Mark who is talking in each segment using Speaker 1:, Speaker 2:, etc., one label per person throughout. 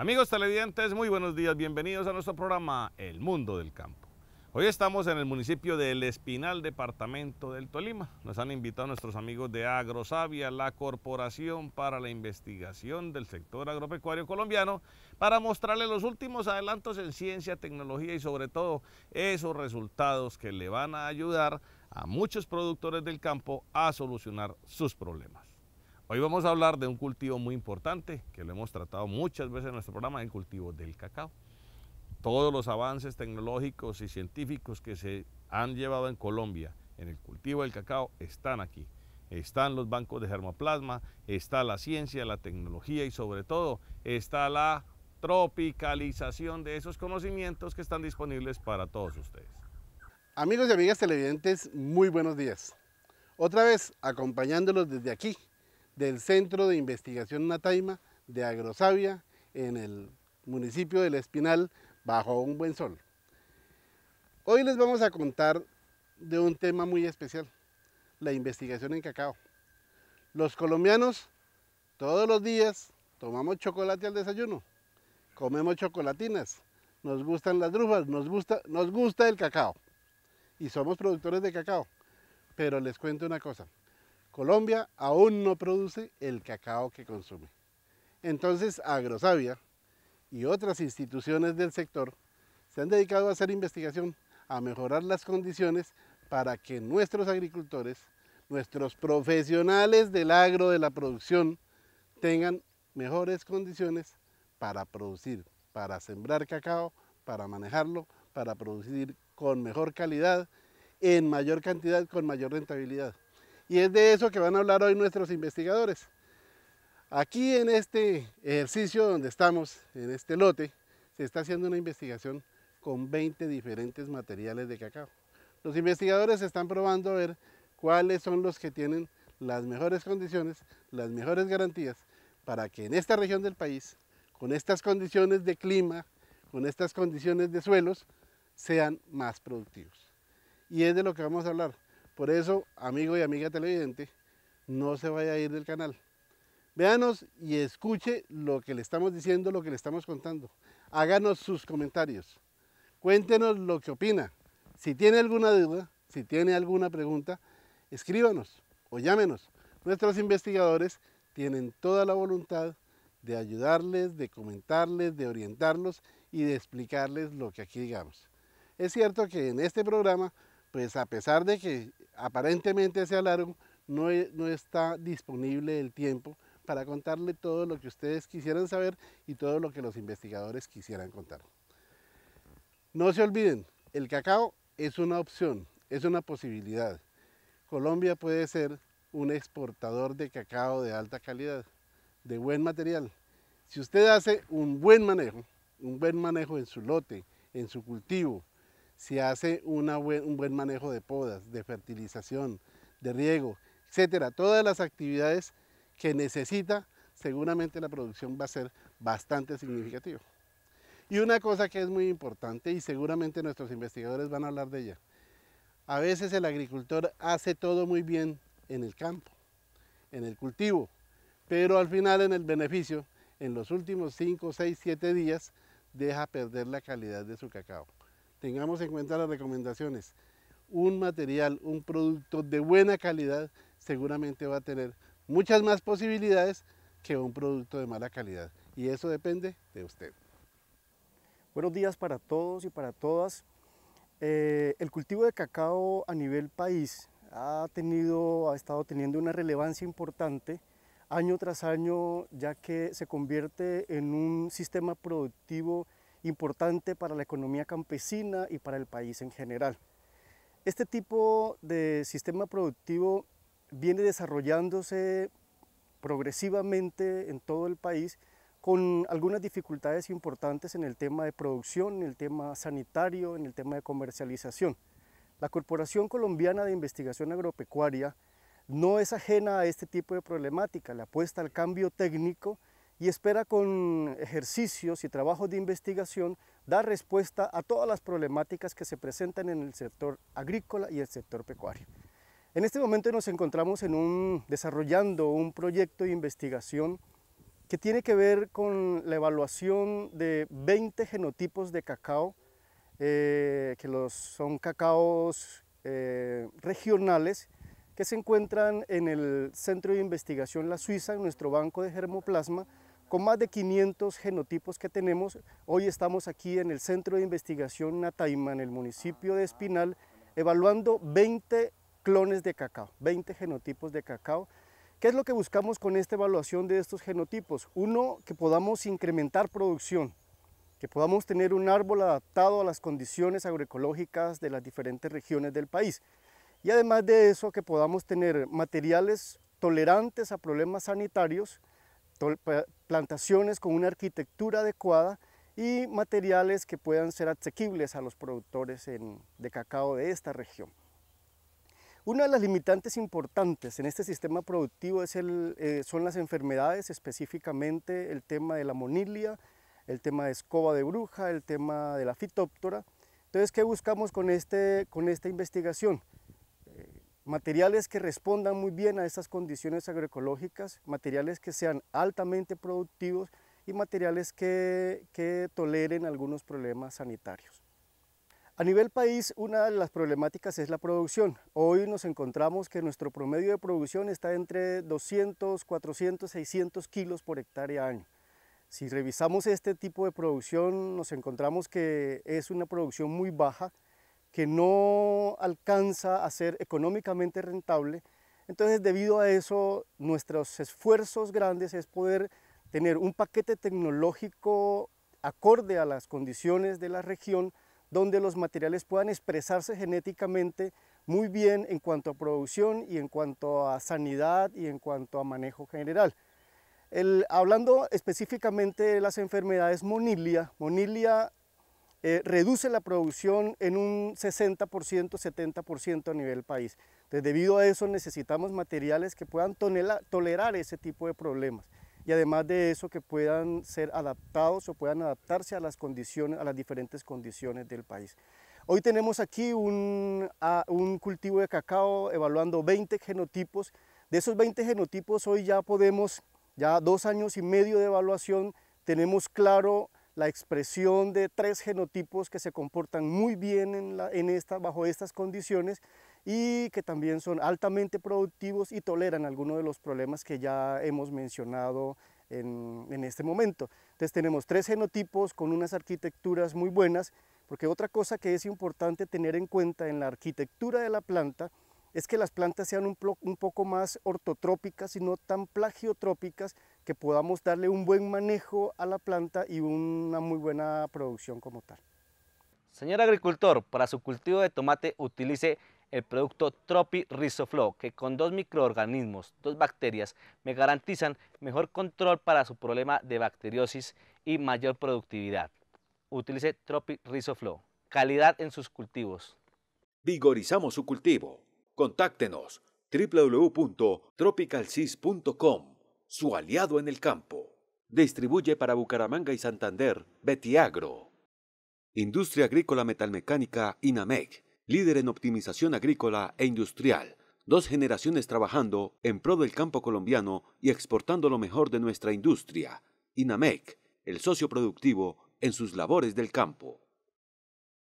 Speaker 1: Amigos televidentes, muy buenos días, bienvenidos a nuestro programa El Mundo del Campo. Hoy estamos en el municipio de El Espinal, departamento del Tolima. Nos han invitado nuestros amigos de AgroSavia, la Corporación para la Investigación del Sector Agropecuario Colombiano, para mostrarles los últimos adelantos en ciencia, tecnología y sobre todo esos resultados que le van a ayudar a muchos productores del campo a solucionar sus problemas. Hoy vamos a hablar de un cultivo muy importante que lo hemos tratado muchas veces en nuestro programa, el cultivo del cacao. Todos los avances tecnológicos y científicos que se han llevado en Colombia en el cultivo del cacao están aquí. Están los bancos de germoplasma, está la ciencia, la tecnología y sobre todo está la tropicalización de esos conocimientos que están disponibles para todos ustedes.
Speaker 2: Amigos y amigas televidentes, muy buenos días. Otra vez acompañándolos desde aquí, del Centro de Investigación Nataima de Agrosavia en el municipio del Espinal bajo un buen sol. Hoy les vamos a contar de un tema muy especial, la investigación en cacao. Los colombianos todos los días tomamos chocolate al desayuno, comemos chocolatinas, nos gustan las drufas, nos gusta, nos gusta el cacao y somos productores de cacao. Pero les cuento una cosa, Colombia aún no produce el cacao que consume. Entonces, Agrosavia y otras instituciones del sector se han dedicado a hacer investigación, a mejorar las condiciones para que nuestros agricultores, nuestros profesionales del agro, de la producción, tengan mejores condiciones para producir, para sembrar cacao, para manejarlo, para producir con mejor calidad, en mayor cantidad, con mayor rentabilidad. Y es de eso que van a hablar hoy nuestros investigadores. Aquí en este ejercicio donde estamos, en este lote, se está haciendo una investigación con 20 diferentes materiales de cacao. Los investigadores están probando a ver cuáles son los que tienen las mejores condiciones, las mejores garantías para que en esta región del país, con estas condiciones de clima, con estas condiciones de suelos, sean más productivos. Y es de lo que vamos a hablar. Por eso, amigo y amiga televidente, no se vaya a ir del canal. Véanos y escuche lo que le estamos diciendo, lo que le estamos contando. Háganos sus comentarios. Cuéntenos lo que opina. Si tiene alguna duda, si tiene alguna pregunta, escríbanos o llámenos. Nuestros investigadores tienen toda la voluntad de ayudarles, de comentarles, de orientarlos y de explicarles lo que aquí digamos. Es cierto que en este programa, pues a pesar de que aparentemente sea largo, no, e, no está disponible el tiempo para contarle todo lo que ustedes quisieran saber y todo lo que los investigadores quisieran contar. No se olviden, el cacao es una opción, es una posibilidad. Colombia puede ser un exportador de cacao de alta calidad, de buen material. Si usted hace un buen manejo, un buen manejo en su lote, en su cultivo, si hace un buen manejo de podas, de fertilización, de riego, etcétera. Todas las actividades que necesita, seguramente la producción va a ser bastante significativa. Y una cosa que es muy importante y seguramente nuestros investigadores van a hablar de ella. A veces el agricultor hace todo muy bien en el campo, en el cultivo, pero al final en el beneficio, en los últimos 5, 6, 7 días, deja perder la calidad de su cacao tengamos en cuenta las recomendaciones. Un material, un producto de buena calidad seguramente va a tener muchas más posibilidades que un producto de mala calidad. Y eso depende de usted. Buenos días para todos y para todas. Eh, el
Speaker 3: cultivo de cacao a nivel país ha, tenido, ha estado teniendo una relevancia importante año tras año, ya que se convierte en un sistema productivo importante para la economía campesina y para el país en general. Este tipo de sistema productivo viene desarrollándose progresivamente en todo el país con algunas dificultades importantes en el tema de producción, en el tema sanitario, en el tema de comercialización. La Corporación Colombiana de Investigación Agropecuaria no es ajena a este tipo de problemática, le apuesta al cambio técnico y espera con ejercicios y trabajos de investigación dar respuesta a todas las problemáticas que se presentan en el sector agrícola y el sector pecuario. En este momento nos encontramos en un, desarrollando un proyecto de investigación que tiene que ver con la evaluación de 20 genotipos de cacao, eh, que los, son cacaos eh, regionales que se encuentran en el Centro de Investigación La Suiza, en nuestro banco de germoplasma, con más de 500 genotipos que tenemos, hoy estamos aquí en el Centro de Investigación Nataima, en el municipio de Espinal, evaluando 20 clones de cacao, 20 genotipos de cacao. ¿Qué es lo que buscamos con esta evaluación de estos genotipos? Uno, que podamos incrementar producción, que podamos tener un árbol adaptado a las condiciones agroecológicas de las diferentes regiones del país. Y además de eso, que podamos tener materiales tolerantes a problemas sanitarios plantaciones con una arquitectura adecuada y materiales que puedan ser asequibles a los productores de cacao de esta región. Una de las limitantes importantes en este sistema productivo es eh, son las enfermedades, específicamente el tema de la monilia, el tema de escoba de bruja, el tema de la fitóptora. Entonces, ¿qué buscamos con este, esta investigación? materiales que respondan muy bien a estas condiciones agroecológicas, materiales que sean altamente productivos y materiales que, que, toleren algunos problemas sanitarios. A nivel país, una de las problemáticas es la producción. Hoy nos encontramos que nuestro promedio de producción está entre 200, 400, 600 kilos por hectárea año. Si revisamos este tipo de producción, nos encontramos que es una producción muy baja, que no alcanza a ser económicamente rentable. Entonces, debido a eso, nuestros esfuerzos grandes es poder tener un paquete tecnológico acorde a las condiciones de la región, donde los materiales puedan expresarse genéticamente muy bien en cuanto a producción y en cuanto a sanidad y en cuanto a manejo general. hablando específicamente de las enfermedades monilia, monilia eh, reduce la producción en un 60%, 70% a nivel país. debido a eso necesitamos materiales que puedan tolerar ese tipo de problemas y además de eso que puedan ser adaptados o puedan adaptarse a las condiciones, a las diferentes condiciones del país. Hoy tenemos aquí un, ah, un cultivo de cacao evaluando 20 genotipos. De esos 20 genotipos hoy ya podemos, ya dos años y medio de evaluación, tenemos claro la expresión de tres genotipos que se comportan muy bien en, bajo estas condiciones y que también son altamente productivos y toleran algunos de los problemas que ya hemos mencionado en, en, este momento. Entonces tenemos tres genotipos con unas arquitecturas muy buenas, porque otra cosa que es importante tener en cuenta en la arquitectura de la planta es que las plantas sean un, poco más ortotrópicas y no tan plagiotrópicas, que podamos darle un buen manejo a la planta y una muy buena producción como tal.
Speaker 4: Señor agricultor, para su cultivo de tomate utilice el producto Tropi Rizoflow, que con dos microorganismos, dos bacterias,
Speaker 5: me garantizan mejor control para su problema de bacteriosis y mayor productividad.
Speaker 4: Utilice Tropi Rizoflow. Calidad en sus cultivos.
Speaker 6: Vigorizamos su cultivo. Contáctenos www.tropicalcis.com, su aliado en el campo. Distribuye para Bucaramanga y Santander Betiagro. Industria Agrícola Metalmecánica INAMEC, líder en optimización agrícola e industrial. Dos generaciones trabajando en pro del campo colombiano y exportando lo mejor de nuestra industria. INAMEC, el socio productivo en sus labores del campo.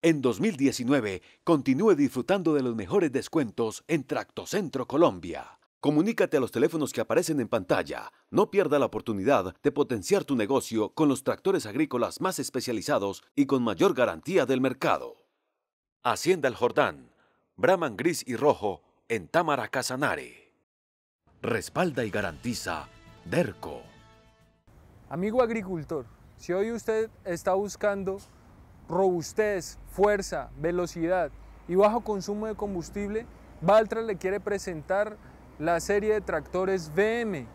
Speaker 6: En 2019, continúe disfrutando de los mejores descuentos en Tractocentro Colombia. Comunícate a los teléfonos que aparecen en pantalla. No pierda la oportunidad de potenciar tu negocio con los tractores agrícolas más especializados y con mayor garantía del mercado. Hacienda El Jordán, Brahman Gris y Rojo en Támara Casanare. Respalda
Speaker 5: y garantiza DERCO. Amigo agricultor, si hoy usted está buscando robustez, fuerza, velocidad y bajo consumo de combustible, Valtra le quiere presentar la serie de tractores
Speaker 7: BM.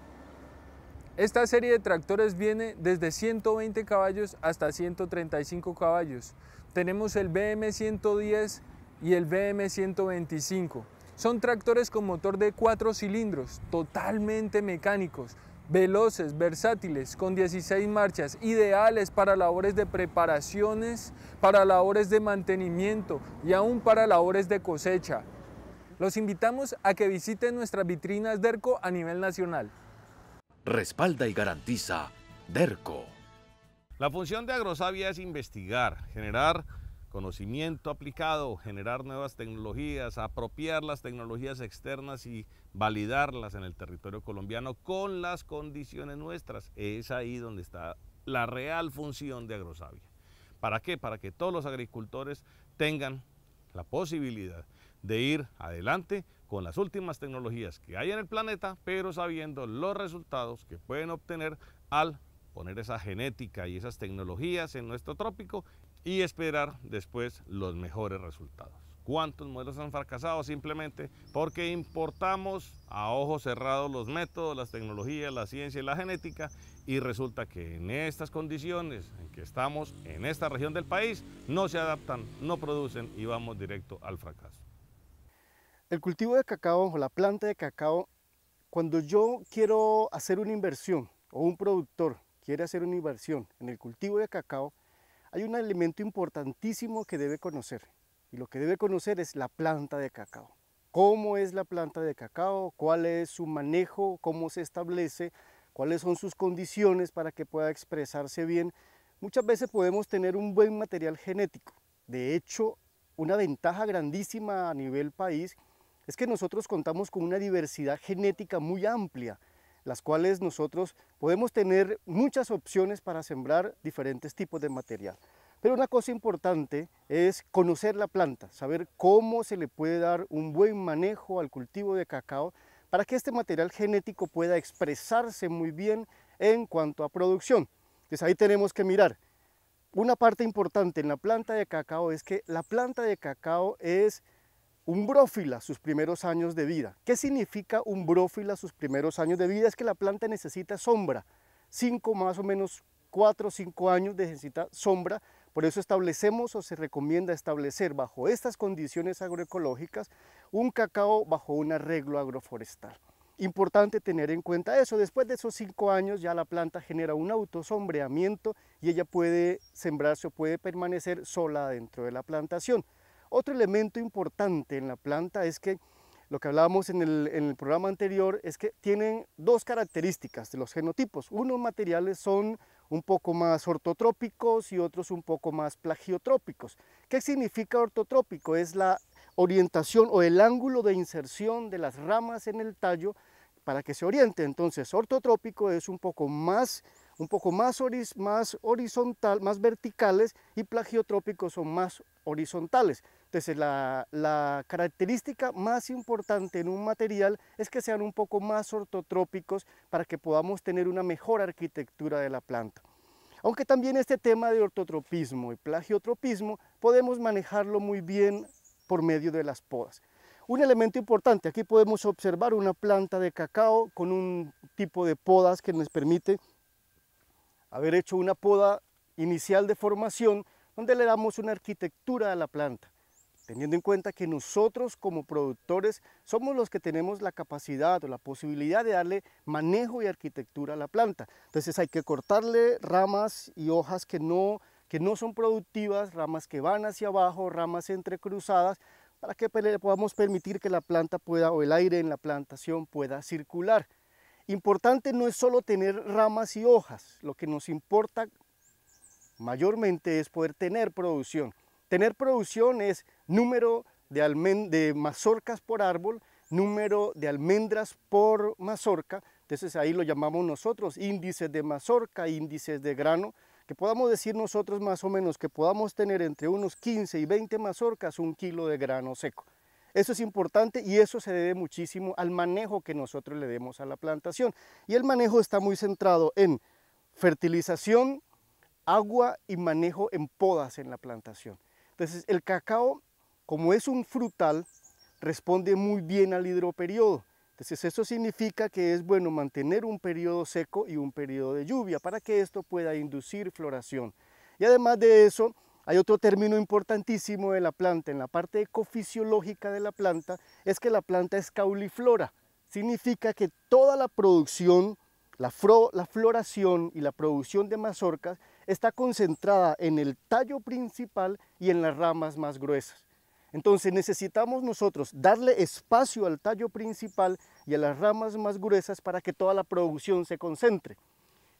Speaker 7: Esta serie de tractores viene desde 120 caballos hasta 135 caballos. Tenemos el BM 110 y el BM 125. Son tractores con motor de 4 cilindros, totalmente mecánicos, veloces, versátiles, con 16 marchas, ideales para labores de preparaciones, para labores de mantenimiento y aún para labores de cosecha. Los invitamos a que visiten nuestras vitrinas DERCO a nivel
Speaker 6: nacional. Respalda y garantiza DERCO.
Speaker 1: La función de Agrosavia es investigar, generar conocimiento aplicado, generar nuevas tecnologías, apropiar las tecnologías externas y validarlas en el territorio colombiano con las condiciones nuestras. Es ahí donde está la real función de Agrosavia. ¿Para qué? Para que todos los agricultores tengan la posibilidad de ir adelante con las últimas tecnologías que hay en el planeta, pero sabiendo los resultados que pueden obtener al poner esa genética y esas tecnologías en nuestro trópico y esperar después los mejores resultados. ¿Cuántos modelos han fracasado simplemente porque importamos a ojos cerrados los métodos, las tecnologías, la ciencia y la genética y resulta que en estas condiciones en que estamos, en esta región del país, no se adaptan, no producen y vamos directo al fracaso?
Speaker 3: El cultivo de cacao o la planta de cacao, cuando yo quiero hacer una inversión o un productor quiere hacer una inversión en el cultivo de cacao, hay un elemento importantísimo que debe conocer y lo que debe conocer es la planta de cacao. ¿Cómo es la planta de cacao? ¿Cuál es su manejo? ¿Cómo se establece? ¿Cuáles son sus condiciones para que pueda expresarse bien? Muchas veces podemos tener un buen material genético. De hecho, una ventaja grandísima a nivel país es que nosotros contamos con una diversidad genética muy amplia las cuales nosotros podemos tener muchas opciones para sembrar diferentes tipos de material. Pero una cosa importante es conocer la planta, saber cómo se le puede dar un buen manejo al cultivo de cacao para que este material genético pueda expresarse muy bien en cuanto a producción. Entonces ahí tenemos que mirar. Una parte importante en la planta de cacao es que la planta de cacao es Umbrófila, sus primeros años de vida. ¿Qué significa un umbrófila, sus primeros años de vida? Es que la planta necesita sombra. Cinco, más o menos cuatro o cinco años necesita sombra. Por eso establecemos o se recomienda establecer bajo estas condiciones agroecológicas un cacao bajo un arreglo agroforestal. Importante tener en cuenta eso. Después de esos cinco años ya la planta genera un autosombreamiento y ella puede sembrarse o puede permanecer sola dentro de la plantación. Otro elemento importante en la planta es que lo que hablábamos en el, en el, programa anterior es que tienen dos características de los genotipos. Unos materiales son un poco más ortotrópicos y otros un poco más plagiotrópicos. ¿Qué significa ortotrópico? Es la orientación o el ángulo de inserción de las ramas en el tallo para que se oriente. Entonces, ortotrópico es un poco más un poco más, más horizontal, más verticales y plagiotrópicos son más horizontales. Entonces la, la, característica más importante en un material es que sean un poco más ortotrópicos para que podamos tener una mejor arquitectura de la planta. Aunque también este tema de ortotropismo y plagiotropismo podemos manejarlo muy bien por medio de las podas. Un elemento importante, aquí podemos observar una planta de cacao con un tipo de podas que nos permite haber hecho una poda inicial de formación donde le damos una arquitectura a la planta, teniendo en cuenta que nosotros como productores somos los que tenemos la capacidad o la posibilidad de darle manejo y arquitectura a la planta. Entonces hay que cortarle ramas y hojas que no, que no son productivas, ramas que van hacia abajo, ramas entrecruzadas, para que pues, podamos permitir que la planta pueda o el aire en la plantación pueda circular. Importante no es solo tener ramas y hojas, lo que nos importa mayormente es poder tener producción. Tener producción es número de, de mazorcas por árbol, número de almendras por mazorca, entonces ahí lo llamamos nosotros índices de mazorca, índices de grano, que podamos decir nosotros más o menos que podamos tener entre unos 15 y 20 mazorcas un kilo de grano seco. Eso es importante y eso se debe muchísimo al manejo que nosotros le demos a la plantación. Y el manejo está muy centrado en fertilización, agua y manejo en podas en la plantación. Entonces el cacao, como es un frutal, responde muy bien al hidroperiodo. Entonces eso significa que es bueno mantener un periodo seco y un periodo de lluvia para que esto pueda inducir floración. Y además de eso, hay otro término importantísimo de la planta, en la parte ecofisiológica de la planta, es que la planta es cauliflora. Significa que toda la producción, la, floración y la producción de mazorcas está concentrada en el tallo principal y en las ramas más gruesas. Entonces necesitamos nosotros darle espacio al tallo principal y a las ramas más gruesas para que toda la producción se concentre.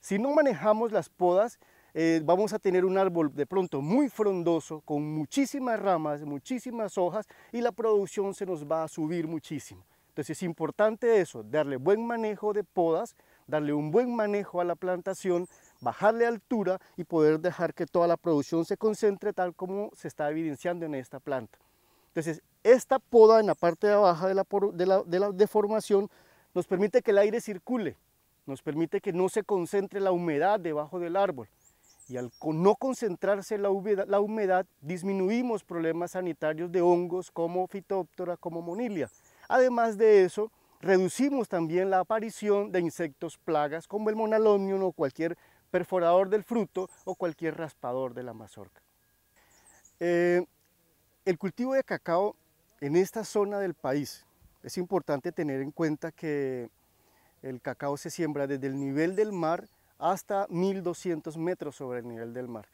Speaker 3: Si no manejamos las podas, eh, vamos a tener un árbol de pronto muy frondoso, con muchísimas ramas, muchísimas hojas y la producción se nos va a subir muchísimo. Entonces es importante eso, darle buen manejo de podas, darle un buen manejo a la plantación, bajarle altura y poder dejar que toda la producción se concentre tal como se está evidenciando en esta planta. Entonces, esta poda en la parte de abajo de la deformación nos permite que el aire circule, nos permite que no se concentre la humedad debajo del árbol. Y al no concentrarse la humedad, disminuimos problemas sanitarios de hongos como fitóptora, como monilia. Además de eso, reducimos también la aparición de insectos plagas como el monalonium o cualquier perforador del fruto o cualquier raspador de la mazorca. Eh, el cultivo de cacao en esta zona del país es importante tener en cuenta que el cacao se siembra desde el nivel del mar hasta 1200 metros sobre el nivel del mar.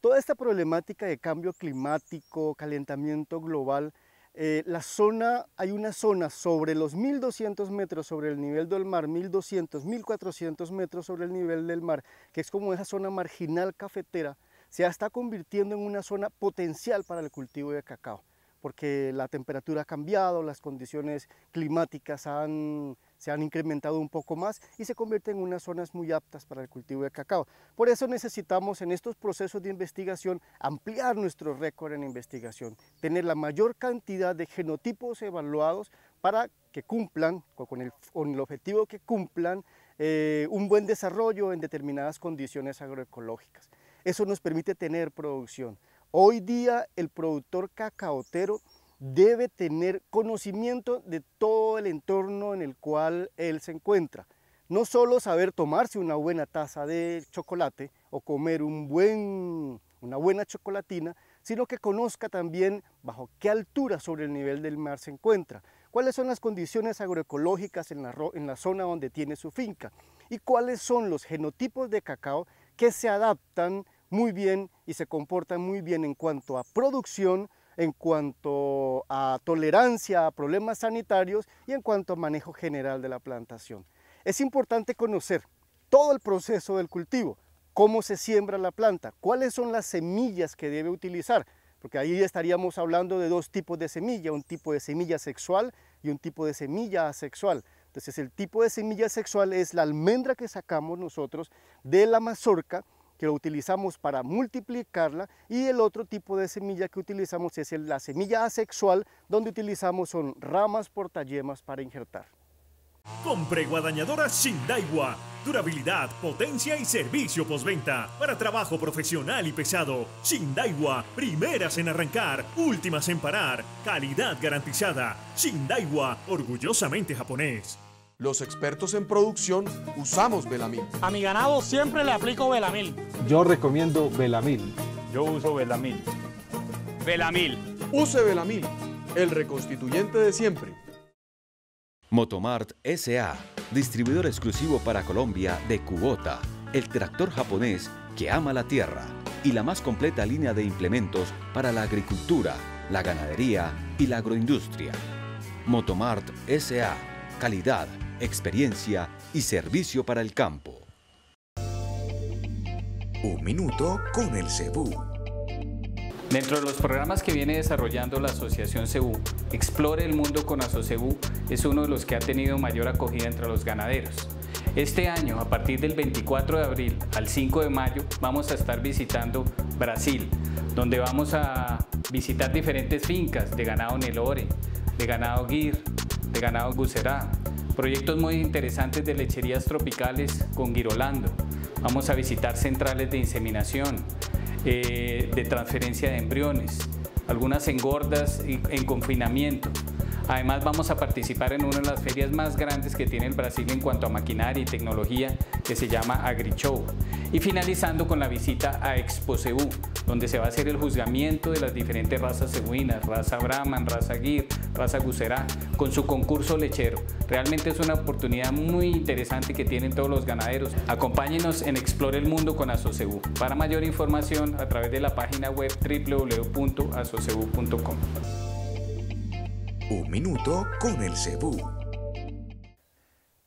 Speaker 3: Toda esta problemática de cambio climático, calentamiento global, eh, la zona, hay una zona sobre los 1200 metros sobre el nivel del mar, 1200, 1400 metros sobre el nivel del mar, que es como esa zona marginal cafetera, se está convirtiendo en una zona potencial para el cultivo de cacao, porque la temperatura ha cambiado, las condiciones climáticas han, se han incrementado un poco más y se convierten en unas zonas muy aptas para el cultivo de cacao. Por eso necesitamos en estos procesos de investigación ampliar nuestro récord en investigación, tener la mayor cantidad de genotipos evaluados para que cumplan, con el, con el objetivo que cumplan, eh, un buen desarrollo en determinadas condiciones agroecológicas. Eso nos permite tener producción. Hoy día el productor cacaotero debe tener conocimiento de todo el entorno en el cual él se encuentra. No solo saber tomarse una buena taza de chocolate o comer una buena chocolatina, sino que conozca también bajo qué altura sobre el nivel del mar se encuentra, cuáles son las condiciones agroecológicas en la zona donde tiene su finca y cuáles son los genotipos de cacao que se adaptan muy bien y se comportan muy bien en cuanto a producción en cuanto a tolerancia a problemas sanitarios y en cuanto a manejo general de la plantación. Es importante conocer todo el proceso del cultivo, cómo se siembra la planta, cuáles son las semillas que debe utilizar, porque ahí estaríamos hablando de dos tipos de semilla, un tipo de semilla sexual y un tipo de semilla asexual. Entonces el tipo de semilla sexual es la almendra que sacamos nosotros de la mazorca que lo utilizamos para multiplicarla y el otro tipo de semilla que utilizamos es la semilla asexual donde utilizamos son ramas portayemas para injertar.
Speaker 6: Compre guadañadora Shindaiwa. Durabilidad, potencia y servicio postventa. Para trabajo profesional y pesado. Shindaiwa. Primeras en arrancar, últimas en parar. Calidad garantizada. Shindaiwa. Orgullosamente japonés. Los expertos en producción
Speaker 1: usamos Velamil.
Speaker 5: A mi ganado siempre le aplico Velamil.
Speaker 1: Yo recomiendo Velamil. Yo uso Velamil.
Speaker 5: Velamil. Use Velamil, el
Speaker 1: reconstituyente de siempre.
Speaker 6: Motomart SA, distribuidor exclusivo para Colombia de Kubota, el tractor japonés que ama la tierra y la más completa línea de implementos para la agricultura, la ganadería y la agroindustria. Motomart SA, calidad experiencia y
Speaker 5: servicio para el campo. Un minuto con el Cebú. Dentro de los programas que viene desarrollando la Asociación CEBU, Explore el Mundo con ASOCEBU es uno de los que ha tenido mayor acogida entre los ganaderos. Este año, a partir del 24 de abril al 5 de mayo, vamos a estar visitando Brasil, donde vamos a visitar diferentes fincas de ganado Nelore, de ganado Guir, de ganado Gucerá, Proyectos muy interesantes de lecherías tropicales con Girolando. Vamos a visitar centrales de inseminación, eh, de transferencia de embriones, algunas engordas y, en confinamiento. Además vamos a participar en una de las ferias más grandes que tiene el Brasil en cuanto a maquinaria y tecnología que se llama AgriShow. Y finalizando con la visita a ExpoSeú, donde se va a hacer el juzgamiento de las diferentes razas cebuinas, raza Brahman, raza Gir, raza Gucerá, con su concurso lechero. Realmente es una oportunidad muy interesante que tienen todos los ganaderos. Acompáñenos en Explore el Mundo con Asocebu. Para mayor información, a través de la página web www.asocebu.com. Un minuto con el Cebú.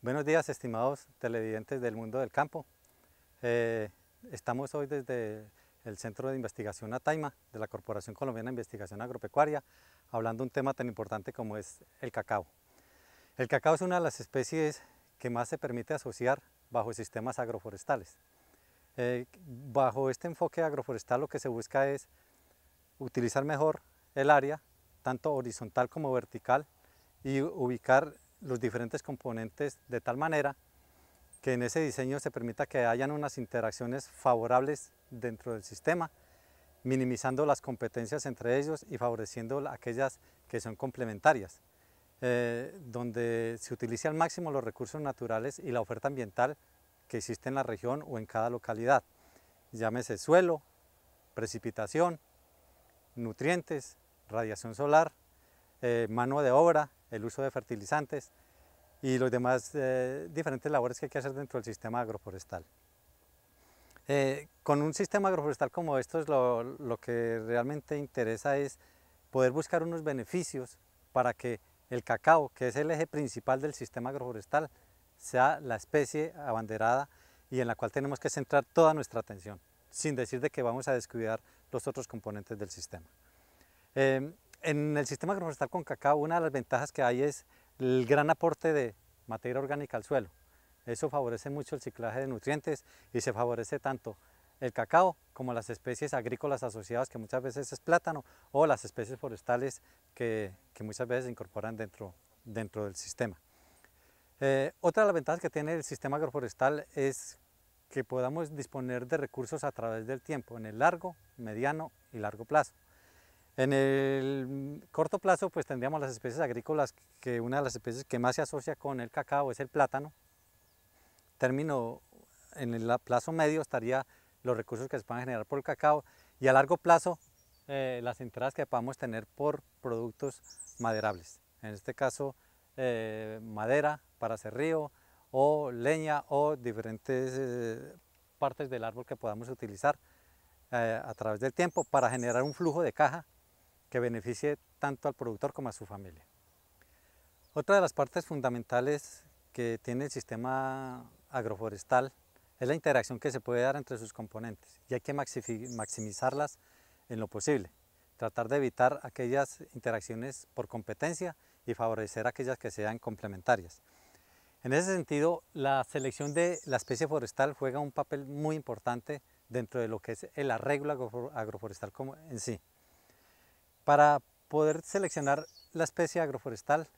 Speaker 4: Buenos días, estimados televidentes del mundo del campo. Eh, estamos hoy desde el Centro de Investigación Ataima de la Corporación Colombiana de Investigación Agropecuaria, hablando de un tema tan importante como es el cacao. El cacao es una de las especies que más se permite asociar bajo sistemas agroforestales. Eh, bajo este enfoque agroforestal lo que se busca es utilizar mejor el área, tanto horizontal como vertical, y ubicar los diferentes componentes de tal manera que en ese diseño se permita que hayan unas interacciones favorables dentro del sistema, minimizando las competencias entre ellos y favoreciendo aquellas que son complementarias, eh, donde se utilice al máximo los recursos naturales y la oferta ambiental que existe en la región o en cada localidad, llámese suelo, precipitación, nutrientes, radiación solar, eh, mano de obra, el uso de fertilizantes, y los demás eh, diferentes labores que hay que hacer dentro del sistema agroforestal. Eh, con un sistema agroforestal como estos lo, lo que realmente interesa es poder buscar unos beneficios para que el cacao, que es el eje principal del sistema agroforestal, sea la especie abanderada y en la cual tenemos que centrar toda nuestra atención, sin decir de que vamos a descuidar los otros componentes del sistema. Eh, en el sistema agroforestal con cacao, una de las ventajas que hay es el gran aporte de materia orgánica al suelo. Eso favorece mucho el ciclaje de nutrientes y se favorece tanto el cacao como las especies agrícolas asociadas que muchas veces es plátano o las especies forestales que, muchas veces se incorporan dentro, dentro del sistema. Eh, otra de las ventajas que tiene el sistema agroforestal es que podamos disponer de recursos a través del tiempo en el largo, mediano y largo plazo. En el corto plazo, pues tendríamos las especies agrícolas, que una de las especies que más se asocia con el cacao es el plátano. en el plazo medio estaría los recursos que se puedan generar por el cacao y a largo plazo eh, las entradas que podamos tener por productos maderables. En este caso, eh, madera para hacer río o leña o diferentes eh, partes del árbol que podamos utilizar a través del tiempo para generar un flujo de caja que beneficie tanto al productor como a su familia. Otra de las partes fundamentales que tiene el sistema agroforestal es la interacción que se puede dar entre sus componentes y hay que maximizarlas en lo posible, tratar de evitar aquellas interacciones por competencia y favorecer aquellas que sean complementarias. En ese sentido, la selección de la especie forestal juega un papel muy importante dentro de lo que es el arreglo agroforestal en sí. Para poder seleccionar la especie agroforestal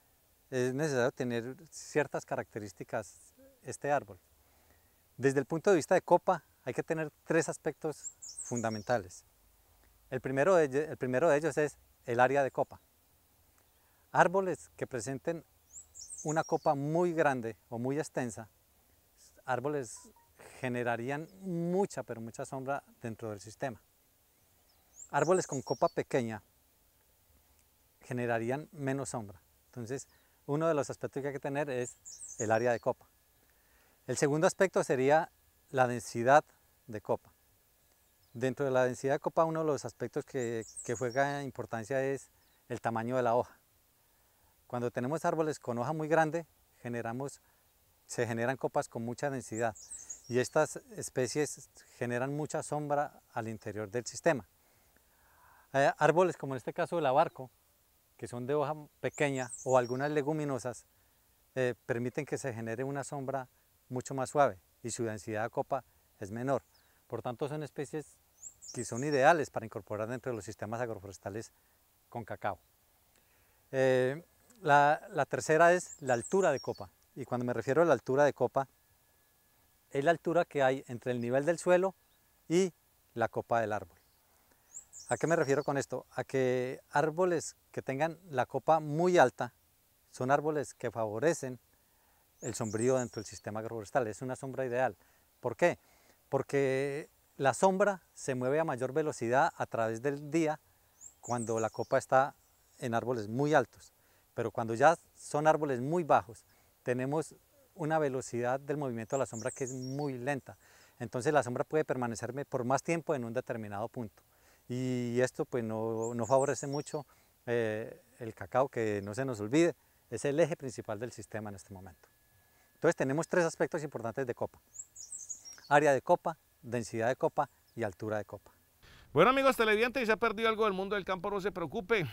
Speaker 4: es necesario tener ciertas características este árbol. Desde el punto de vista de copa hay que tener tres aspectos fundamentales. El primero de ellos, el primero de ellos es el área de copa. Árboles que presenten una copa muy grande o muy extensa, árboles generarían mucha pero mucha sombra dentro del sistema. Árboles con copa pequeña generarían menos sombra. Entonces, uno de los aspectos que hay que tener es el área de copa. El segundo aspecto sería la densidad de copa. Dentro de la densidad de copa, uno de los aspectos que, que juega importancia es el tamaño de la hoja. Cuando tenemos árboles con hoja muy grande, generamos, se generan copas con mucha densidad y estas especies generan mucha sombra al interior del sistema. Eh, árboles como en este caso el abarco, que son de hoja pequeña o algunas leguminosas, eh, permiten que se genere una sombra mucho más suave y su densidad de copa es menor. Por tanto, son especies que son ideales para incorporar dentro de los sistemas agroforestales con cacao. Eh, la tercera es la altura de copa. Y cuando me refiero a la altura de copa, es la altura que hay entre el nivel del suelo y la copa del árbol. ¿A qué me refiero con esto? A que árboles que tengan la copa muy alta son árboles que favorecen el sombrío dentro del sistema agroforestal. Es una sombra ideal. ¿Por qué? Porque la sombra se mueve a mayor velocidad a través del día cuando la copa está en árboles muy altos. Pero cuando ya son árboles muy bajos, tenemos una velocidad del movimiento de la sombra que es muy lenta. Entonces la sombra puede permanecerme por más tiempo en un determinado punto y esto pues no, favorece mucho eh, el cacao, que no se nos olvide, es el eje principal del sistema en este momento. Entonces tenemos tres aspectos importantes de copa. Área de copa, densidad de copa y altura de copa.
Speaker 1: Bueno amigos televidentes, si se ha perdido algo del mundo del campo, no se preocupe.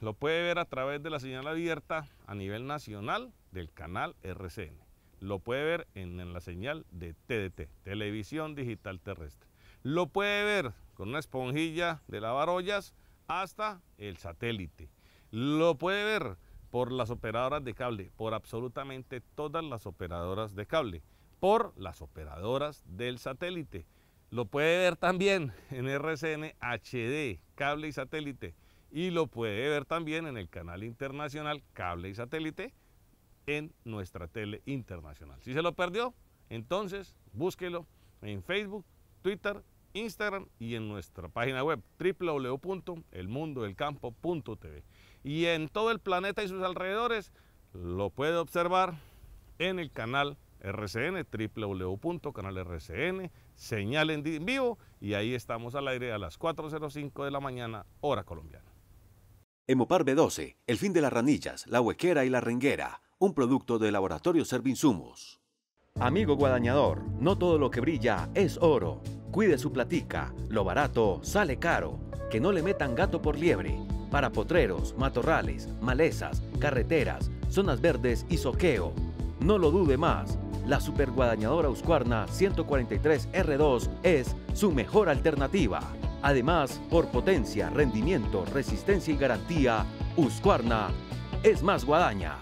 Speaker 1: Lo puede ver a través de la señal abierta a nivel nacional del canal RCN. Lo puede ver en la señal de TDT, Televisión Digital Terrestre. Lo puede ver con una esponjilla de lavar ollas hasta el satélite. Lo puede ver por las operadoras de cable, por absolutamente todas las operadoras de cable, por las operadoras del satélite. Lo puede ver también en RCN HD, cable y satélite. Y lo puede ver también en el canal internacional cable y satélite en nuestra tele internacional. Si se lo perdió, entonces búsquelo en Facebook, Twitter Instagram y en nuestra página web www.elmundodelcampo.tv. Y en todo el planeta y sus alrededores lo puede observar en el canal RCN, www.canalrcn, señalen en vivo y ahí estamos al aire a las 4.05 de la mañana, hora colombiana.
Speaker 6: Emopar B12, el fin de las ranillas, la huequera y la renguera, un producto de Laboratorio Servinsumos. Amigo guadañador, no todo lo que brilla es oro. Cuide su platica, lo barato sale caro. Que no le metan gato por liebre. Para potreros, matorrales, malezas, carreteras, zonas verdes y soqueo. No lo dude más, la guadañadora Uscuarna 143R2 es su mejor alternativa. Además, por potencia, rendimiento, resistencia y garantía, Uscuarna es más guadaña.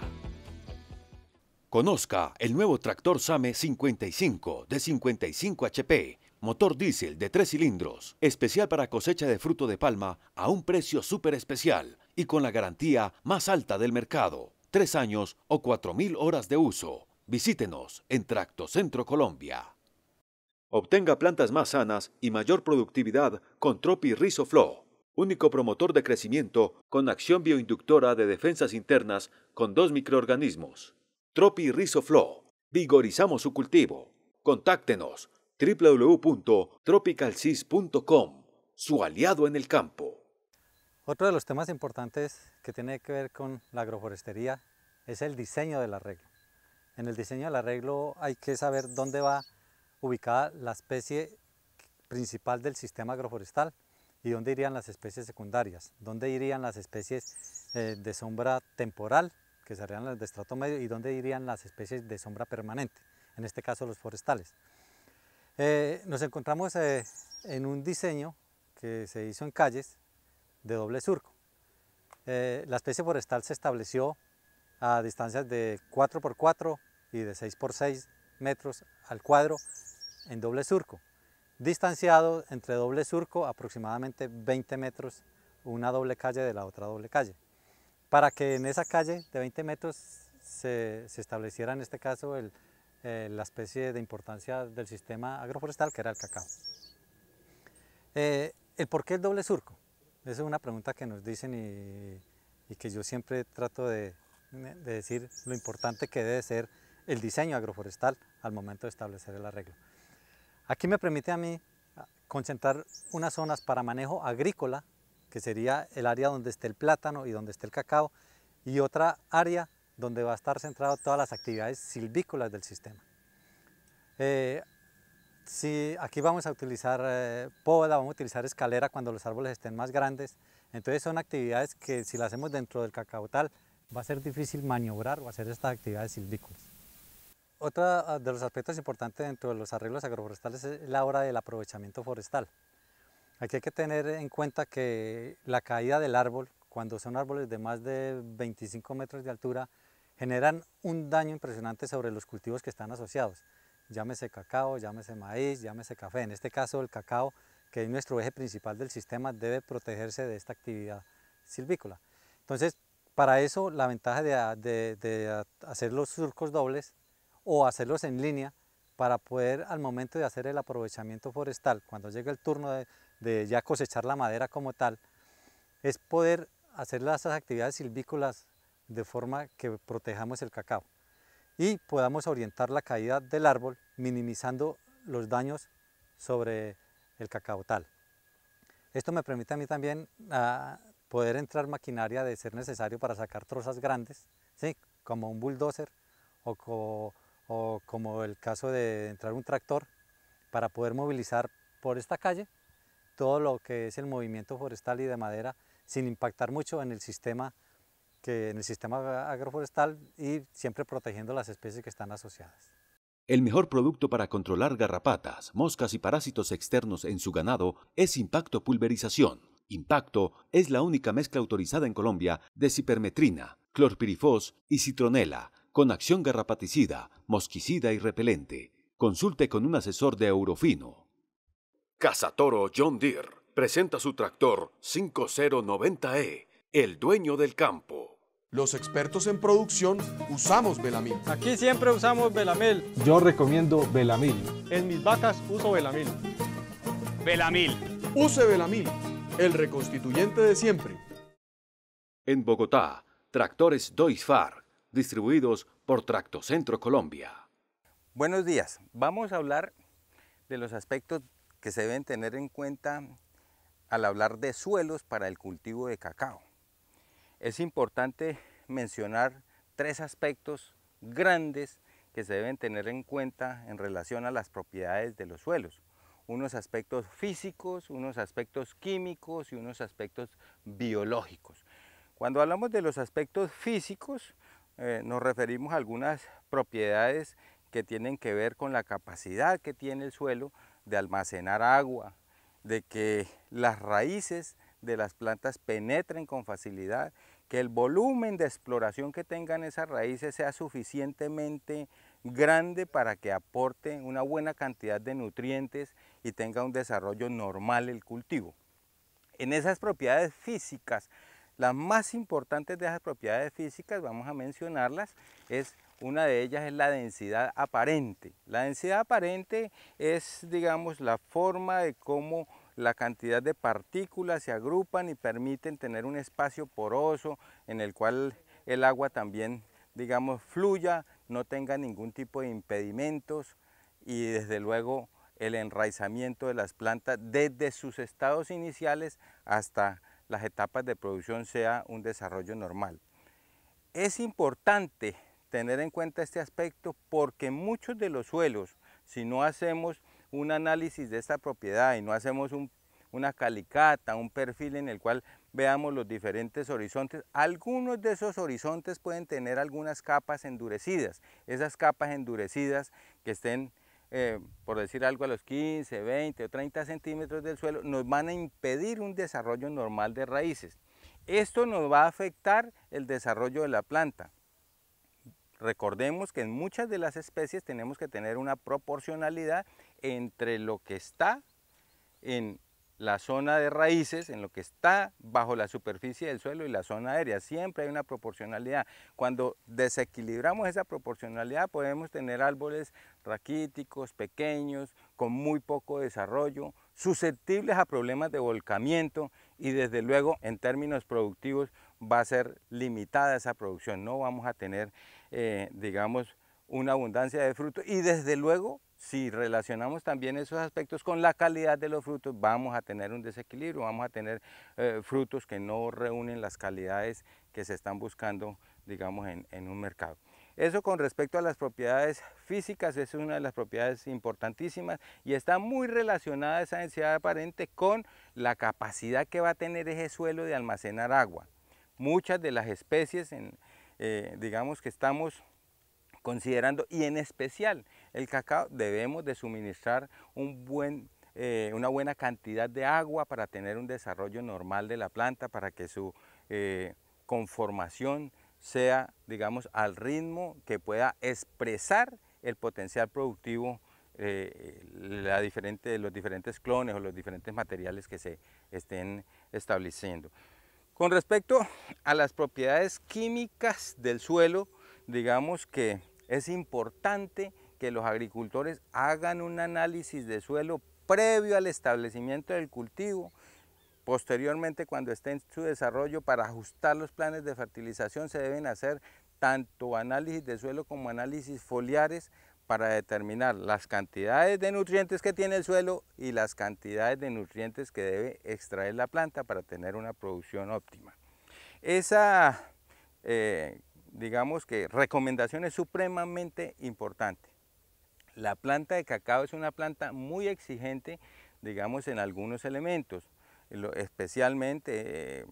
Speaker 6: Conozca el nuevo tractor SAME 55 de 55 HP, motor diésel de tres cilindros, especial para cosecha de fruto de palma a un precio súper especial y con la garantía más alta del mercado, Tres años o 4.000 horas de uso. Visítenos en Tractocentro Colombia. Obtenga plantas más sanas y mayor productividad con Tropi Rizoflow único promotor de crecimiento con acción bioinductora de defensas internas con dos microorganismos. Tropi Flow. Vigorizamos su cultivo. Contáctenos www.tropicalsis.com su aliado en el campo.
Speaker 4: Otro de los temas importantes que tiene que ver con la agroforestería es el diseño del arreglo. En el diseño del arreglo hay que saber dónde va ubicada la especie principal del sistema agroforestal y dónde irían las especies secundarias, dónde irían las especies eh, de sombra temporal que serían las de estrato medio y dónde irían las especies de sombra permanente, en este caso los forestales. Eh, nos encontramos eh, en un diseño que se hizo en calles de doble surco. Eh, la especie forestal se estableció a distancias de 4x4 y de 6x6 metros al cuadro en doble surco, distanciado entre doble surco aproximadamente 20 metros una doble calle de la otra doble calle para que en esa calle de 20 metros se, estableciera en este caso eh, la especie de importancia del sistema agroforestal que era el cacao. Eh, ¿El por qué el doble surco? Esa es una pregunta que nos dicen y, que yo siempre trato de, de, decir lo importante que debe ser el diseño agroforestal al momento de establecer el arreglo. Aquí me permite a mí concentrar unas zonas para manejo agrícola que sería el área donde esté el plátano y donde esté el cacao, y otra área donde va a estar centrado todas las actividades silvícolas del sistema. Eh, si aquí vamos a utilizar eh, poda, vamos a utilizar escalera cuando los árboles estén más grandes, entonces son actividades que si las hacemos dentro del cacao tal, va a ser difícil maniobrar o hacer estas actividades silvícolas. Otro ah, de los aspectos importantes dentro de los arreglos agroforestales es la hora del aprovechamiento forestal. Aquí hay que tener en cuenta que la caída del árbol, cuando son árboles de más de 25 metros de altura, generan un daño impresionante sobre los cultivos que están asociados. Llámese cacao, llámese maíz, llámese café. En este caso el cacao, que es nuestro eje principal del sistema, debe protegerse de esta actividad silvícola. Entonces, para eso la ventaja de, ah, de ah, hacer los surcos dobles o hacerlos en línea para poder al momento de hacer el aprovechamiento forestal, cuando llegue el turno de de ya cosechar la madera como tal, es poder hacer las actividades silvícolas de forma que protejamos el cacao y podamos orientar la caída del árbol minimizando los daños sobre el cacao tal. Esto me permite a mí también ah, poder entrar maquinaria de ser necesario para sacar trozas grandes, ¿sí? como un bulldozer o, o como el caso de entrar un tractor para poder movilizar por esta calle todo lo que es el movimiento forestal y de madera sin impactar mucho en el sistema, que, en el sistema agroforestal y siempre protegiendo las especies que están asociadas.
Speaker 6: El mejor producto para controlar garrapatas, moscas y parásitos externos en su ganado es Impacto Pulverización. Impacto es la única mezcla autorizada en Colombia de cipermetrina, clorpirifos y citronela, con acción garrapaticida, mosquicida y repelente. Consulte con un asesor de Eurofino. Casatoro John Deere presenta su tractor 5090E, el dueño del campo. Los
Speaker 5: expertos en producción usamos Velamil. Aquí siempre usamos Belamil.
Speaker 1: Yo recomiendo
Speaker 6: Velamil.
Speaker 5: En mis vacas uso Velamil. Velamil, Use Velamil,
Speaker 6: el reconstituyente de siempre. En Bogotá, tractores Doisfar, distribuidos por Tractocentro Colombia. Buenos días.
Speaker 7: Vamos a hablar de los aspectos que se deben tener en cuenta al hablar de suelos para el cultivo de cacao. Es importante mencionar tres aspectos grandes que se deben tener en cuenta en relación a las propiedades de los suelos. Unos aspectos físicos, unos aspectos químicos y unos aspectos biológicos. Cuando hablamos de los aspectos físicos, eh, nos referimos a algunas propiedades que tienen que ver con la capacidad que tiene el suelo de almacenar agua, de que las raíces de las plantas penetren con facilidad, que el volumen de exploración que tengan esas raíces sea suficientemente grande para que aporte una buena cantidad de nutrientes y tenga un desarrollo normal el cultivo. En esas propiedades físicas, las más importantes de esas propiedades físicas, vamos a mencionarlas, es una de ellas es la densidad aparente. La densidad aparente es, digamos, la forma de cómo la cantidad de partículas se agrupan y permiten tener un espacio poroso en el cual el agua también, digamos, fluya, no tenga ningún tipo de impedimentos y desde luego el enraizamiento de las plantas desde sus estados iniciales hasta las etapas de producción sea un desarrollo normal. Es importante tener en cuenta este aspecto porque muchos de los suelos, si no hacemos un análisis de esta propiedad y no hacemos una calicata, un perfil en el cual veamos los diferentes horizontes, algunos de esos horizontes pueden tener algunas capas endurecidas, esas capas endurecidas que estén, eh, por decir algo, a los 15, 20 o 30 centímetros del suelo, nos van a impedir un desarrollo normal de raíces. Esto nos va a afectar el desarrollo de la planta. Recordemos que en muchas de las especies tenemos que tener una proporcionalidad entre lo que está en la zona de raíces, en lo que está bajo la superficie del suelo y la zona aérea. Siempre hay una proporcionalidad. Cuando desequilibramos esa proporcionalidad podemos tener árboles raquíticos, pequeños, con muy poco desarrollo, susceptibles a problemas de volcamiento y desde luego en términos productivos va a ser limitada esa producción. No vamos a tener eh, digamos, una abundancia de frutos y desde luego si relacionamos también esos aspectos con la calidad de los frutos, vamos a tener un desequilibrio, vamos a tener eh, frutos que no reúnen las calidades que se están buscando, digamos, en, en, un mercado. Eso con respecto a las propiedades físicas, es una de las propiedades importantísimas y está muy relacionada esa densidad aparente con la capacidad que va a tener ese suelo de almacenar agua. Muchas de las especies en, eh, digamos que estamos considerando y en especial el cacao debemos de suministrar eh, una buena cantidad de agua para tener un desarrollo normal de la planta, para que su eh, conformación sea, digamos, al ritmo que pueda expresar el potencial productivo, eh, los diferentes clones o los diferentes materiales que se estén estableciendo. Con respecto a las propiedades químicas del suelo, digamos que es importante que los agricultores hagan un análisis de suelo previo al establecimiento del cultivo, posteriormente cuando esté en su desarrollo para ajustar los planes de fertilización se deben hacer tanto análisis de suelo como análisis foliares para determinar las cantidades de nutrientes que tiene el suelo y las cantidades de nutrientes que debe extraer la planta para tener una producción óptima. Esa, eh, digamos que recomendación es supremamente importante. La planta de cacao es una planta muy exigente, digamos, en algunos elementos especialmente eh,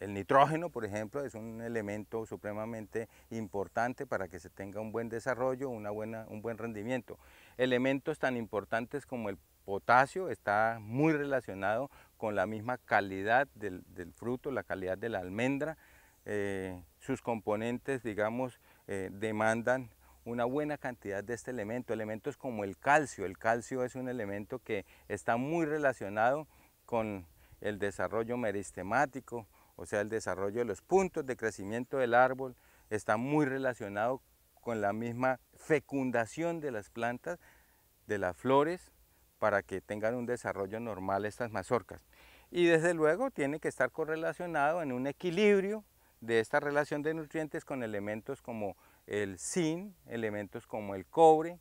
Speaker 7: el nitrógeno, por ejemplo, es un elemento supremamente importante para que se tenga un buen desarrollo, una buena, un buen rendimiento. Elementos tan importantes como el potasio está muy relacionado con la misma calidad del, fruto, la calidad de la almendra. Eh, sus componentes, digamos, eh, demandan una buena cantidad de este elemento, elementos como el calcio. El calcio es un elemento que está muy relacionado con el desarrollo meristemático, o sea, el desarrollo de los puntos de crecimiento del árbol, está muy relacionado con la misma fecundación de las plantas, de las flores, para que tengan un desarrollo normal estas mazorcas. Y desde luego tiene que estar correlacionado en un equilibrio de esta relación de nutrientes con elementos como el zinc, elementos como el cobre,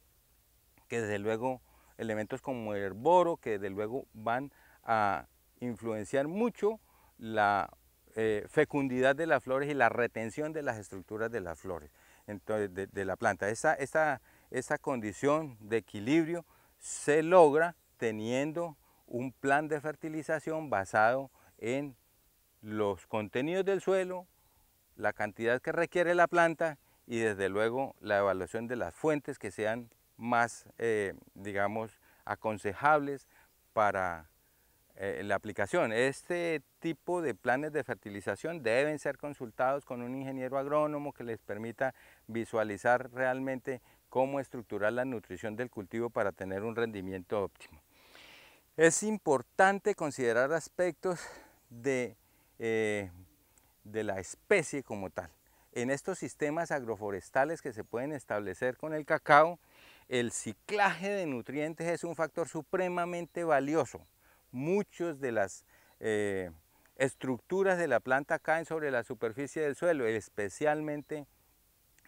Speaker 7: que desde luego elementos como el boro, que desde luego van a influenciar mucho la eh, fecundidad de las flores y la retención de las estructuras de las flores, entonces, de, la planta. Esta esa condición de equilibrio se logra teniendo un plan de fertilización basado en los contenidos del suelo, la cantidad que requiere la planta y desde luego la evaluación de las fuentes que sean más, eh, digamos, aconsejables para eh, la aplicación. Este tipo de planes de fertilización deben ser consultados con un ingeniero agrónomo que les permita visualizar realmente cómo estructurar la nutrición del cultivo para tener un rendimiento óptimo. Es importante considerar aspectos de, eh, de la especie como tal. En estos sistemas agroforestales que se pueden establecer con el cacao, el ciclaje de nutrientes es un factor supremamente valioso muchas de las eh, estructuras de la planta caen sobre la superficie del suelo, especialmente,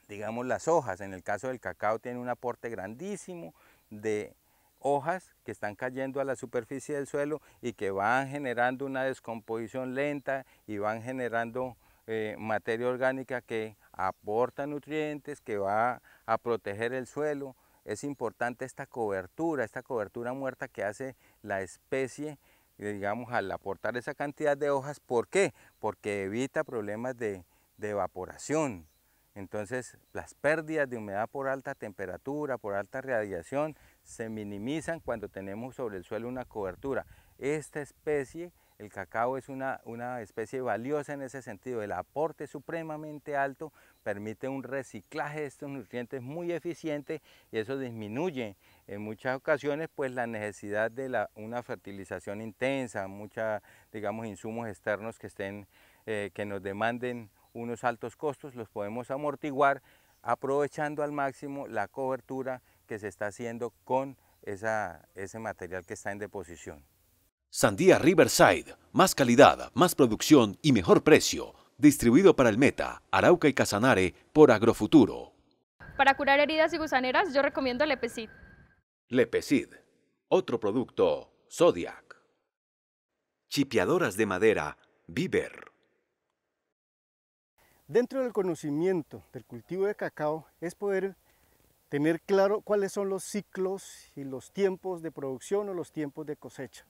Speaker 7: digamos, las hojas. En el caso del cacao tiene un aporte grandísimo de hojas que están cayendo a la superficie del suelo y que van generando una descomposición lenta y van generando eh, materia orgánica que aporta nutrientes, que va a proteger el suelo, es importante esta cobertura, esta cobertura muerta que hace la especie, eh, digamos, al aportar esa cantidad de hojas. ¿Por qué? Porque evita problemas de, de evaporación. Entonces, las pérdidas de humedad por alta temperatura, por alta radiación, se minimizan cuando tenemos sobre el suelo una cobertura. Esta especie el cacao es una, especie valiosa en ese sentido, el aporte supremamente alto, permite un reciclaje de estos nutrientes muy eficiente y eso disminuye en muchas ocasiones pues la necesidad de una fertilización intensa, muchos digamos insumos externos que estén eh, que nos demanden unos altos costos, los podemos amortiguar aprovechando al máximo la cobertura que se está haciendo con ese material que está en deposición.
Speaker 6: Sandía Riverside, más calidad, más producción y mejor precio. Distribuido para el Meta, Arauca y Casanare por Agrofuturo. Para curar heridas y gusaneras yo recomiendo Lepecid. Lepecid, otro producto Zodiac. Chipiadoras de madera Viver.
Speaker 3: Dentro del conocimiento del cultivo de cacao es poder tener claro cuáles son los ciclos y los tiempos de producción o los tiempos de cosecha.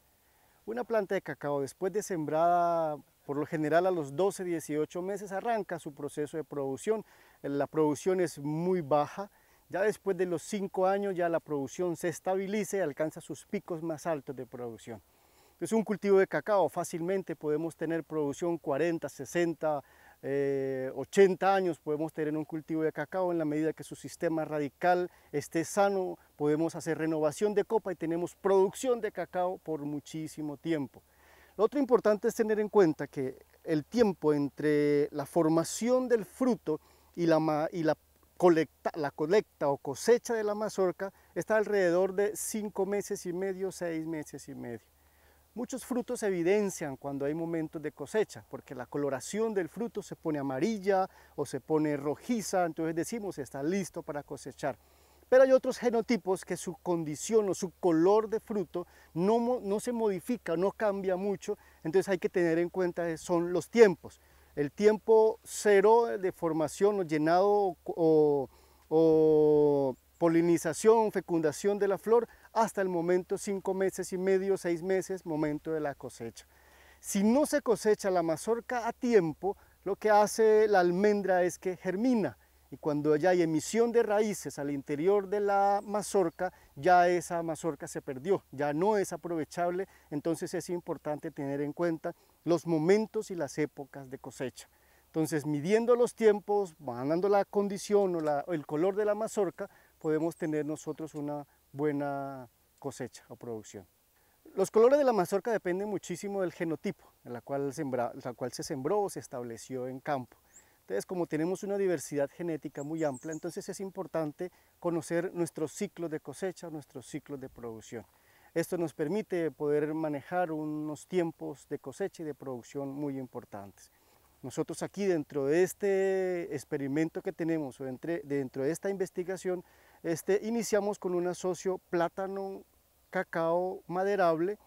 Speaker 3: Una planta de cacao después de sembrada por lo general a los 12-18 meses arranca su proceso de producción. La producción es muy baja. Ya después de los 5 años ya la producción se estabiliza y alcanza sus picos más altos de producción. Es un cultivo de cacao, fácilmente podemos tener producción 40, 60 80 eh, años podemos tener un cultivo de cacao en la medida que su sistema radical esté sano, podemos hacer renovación de copa y tenemos producción de cacao por muchísimo tiempo. Lo otro importante es tener en cuenta que el tiempo entre la formación del fruto y la, y la, colecta, la colecta o cosecha de la mazorca está alrededor de 5 meses y medio, 6 meses y medio. Muchos frutos evidencian cuando hay momentos de cosecha, porque la coloración del fruto se pone amarilla o se pone rojiza, entonces decimos está listo para cosechar. Pero hay otros genotipos que su condición o su color de fruto no, no se modifica, no cambia mucho, entonces hay que tener en cuenta que eh, son los tiempos. El tiempo cero de formación o llenado o polinización, fecundación de la flor, hasta el momento cinco meses y medio, seis meses, momento de la cosecha. Si no se cosecha la mazorca a tiempo, lo que hace la almendra es que germina y cuando ya hay emisión de raíces al interior de la mazorca, ya esa mazorca se perdió, ya no es aprovechable, entonces es importante tener en cuenta los momentos y las épocas de cosecha. Entonces, midiendo los tiempos, ganando la condición o el color de la mazorca, podemos tener nosotros una buena cosecha o producción. Los colores de la mazorca dependen muchísimo del genotipo, en la cual, la cual se sembró o se estableció en campo. Entonces, como tenemos una diversidad genética muy amplia, entonces es importante conocer nuestros ciclos de cosecha, nuestros ciclos de producción. Esto nos permite poder manejar unos tiempos de cosecha y de producción muy importantes. Nosotros aquí dentro de este experimento que tenemos o dentro de esta investigación este, iniciamos con un asocio plátano, cacao maderable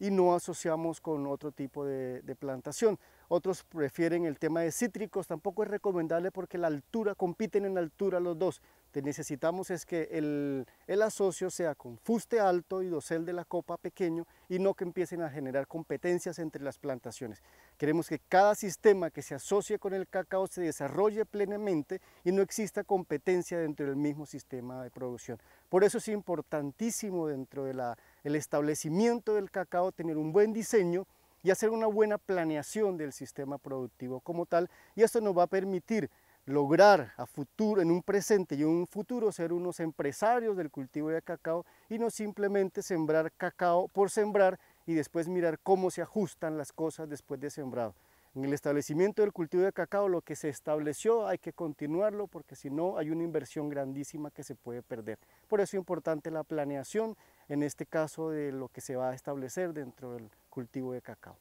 Speaker 3: y no asociamos con otro tipo de, de plantación otros prefieren el tema de cítricos, tampoco es recomendable porque la altura, compiten en altura los dos. Lo que necesitamos es que el, asocio sea con fuste alto y dosel de la copa pequeño y no que empiecen a generar competencias entre las plantaciones. Queremos que cada sistema que se asocie con el cacao se desarrolle plenamente y no exista competencia dentro del mismo sistema de producción. Por eso es importantísimo dentro del establecimiento del cacao tener un buen diseño y hacer una buena planeación del sistema productivo como tal. Y esto nos va a permitir lograr a futuro, en un presente y en un futuro, ser unos empresarios del cultivo de cacao y no simplemente sembrar cacao por sembrar y después mirar cómo se ajustan las cosas después de sembrado. En el establecimiento del cultivo de cacao, lo que se estableció hay que continuarlo porque si no hay una inversión grandísima que se puede perder. Por eso es importante la planeación, en este caso de lo que se va a establecer dentro del cultivo de cacao.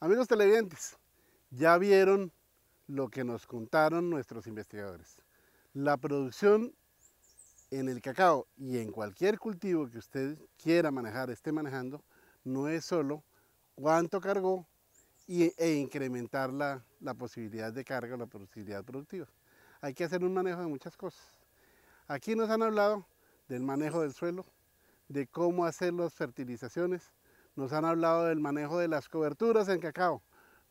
Speaker 2: Amigos televidentes, ya vieron lo que nos contaron nuestros investigadores. La producción en el cacao y en cualquier cultivo que usted quiera manejar, esté manejando, no es solo cuánto cargó e incrementar la, la posibilidad de carga la posibilidad productiva. Hay que hacer un manejo de muchas cosas. Aquí nos han hablado del manejo del suelo, de cómo hacer las fertilizaciones, nos han hablado del manejo de las coberturas en cacao,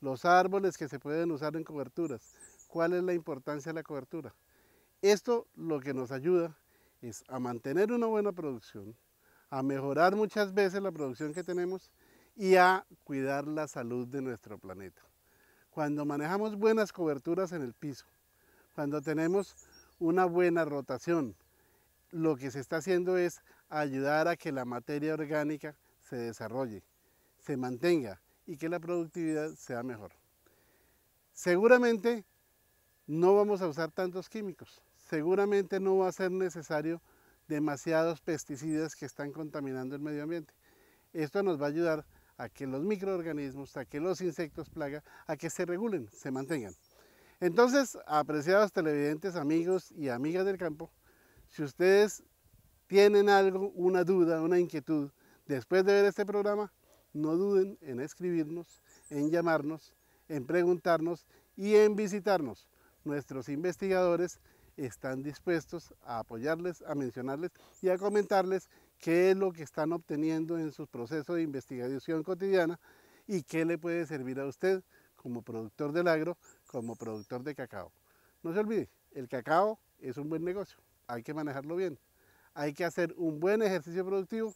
Speaker 2: los árboles que se pueden usar en coberturas, cuál es la importancia de la cobertura. Esto lo que nos ayuda es a mantener una buena producción, a mejorar muchas veces la producción que tenemos y a cuidar la salud de nuestro planeta. Cuando manejamos buenas coberturas en el piso, cuando tenemos una buena rotación, lo que se está haciendo es ayudar a que la materia orgánica se desarrolle, se mantenga y que la productividad sea mejor. Seguramente no vamos a usar tantos químicos, seguramente no va a ser necesario demasiados pesticidas que están contaminando el medio ambiente. Esto nos va a ayudar a que los microorganismos, a que los insectos plaga, a que se regulen, se mantengan. Entonces, apreciados televidentes, amigos y amigas del campo, si ustedes tienen algo, una duda, una inquietud, Después de ver este programa, no duden en escribirnos, en llamarnos, en preguntarnos y en visitarnos. Nuestros investigadores están dispuestos a apoyarles, a mencionarles y a comentarles qué es lo que están obteniendo en su proceso de investigación cotidiana y qué le puede servir a usted como productor del agro, como productor de cacao. No se olvide, el cacao es un buen negocio, hay que manejarlo bien, hay que hacer un buen ejercicio productivo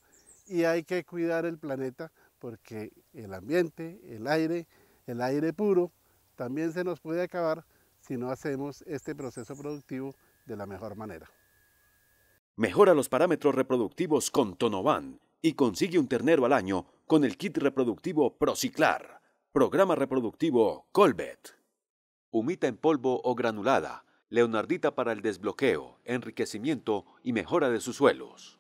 Speaker 2: y hay que cuidar el planeta porque el ambiente, el aire, el aire puro también se nos puede acabar si no hacemos este proceso productivo de la mejor manera.
Speaker 6: Mejora los parámetros reproductivos con Tonovan y consigue un ternero al año con el kit reproductivo Prociclar, programa reproductivo Colbet. Humita en polvo o granulada, leonardita para el desbloqueo, enriquecimiento y mejora de sus suelos.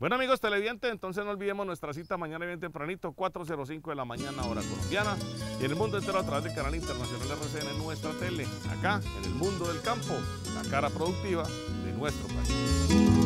Speaker 1: Bueno amigos televidentes, entonces no olvidemos nuestra cita mañana bien tempranito, 4.05 de la mañana hora colombiana y en el mundo entero a través del canal internacional de RCN Nuestra Tele, acá en el mundo del campo, la cara productiva de nuestro país.